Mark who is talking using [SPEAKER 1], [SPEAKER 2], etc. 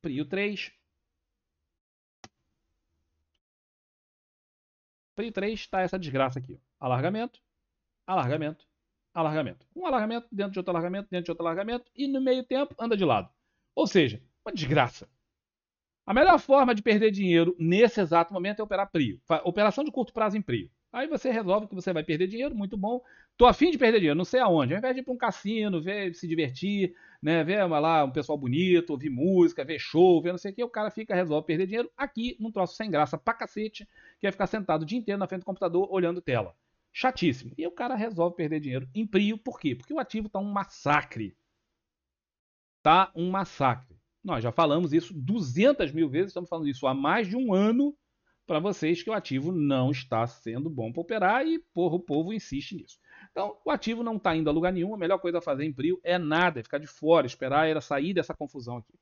[SPEAKER 1] Prio 3.
[SPEAKER 2] Prio 3 está essa desgraça aqui. Alargamento, alargamento, alargamento. Um alargamento, dentro de outro alargamento, dentro de outro alargamento. E no meio tempo anda de lado. Ou seja, uma desgraça. A melhor forma de perder dinheiro nesse exato momento é operar PRIO. Operação de curto prazo em PRIO. Aí você resolve que você vai perder dinheiro, muito bom. Tô afim de perder dinheiro, não sei aonde. Ao invés de ir para um cassino, ver se divertir, né? Ver lá um pessoal bonito, ouvir música, ver show, ver não sei o que, o cara fica, resolve perder dinheiro aqui num troço sem graça pra cacete, que é ficar sentado o dia inteiro na frente do computador olhando tela. Chatíssimo. E o cara resolve perder dinheiro em prio, por quê? Porque o ativo tá um massacre. Tá um massacre. Nós já falamos isso 200 mil vezes, estamos falando isso há mais de um ano para vocês que o ativo não está sendo bom para operar e porra, o povo insiste nisso. Então, o ativo não está indo a lugar nenhum, a melhor coisa a fazer em brio é nada, é ficar de fora, esperar era sair dessa confusão aqui.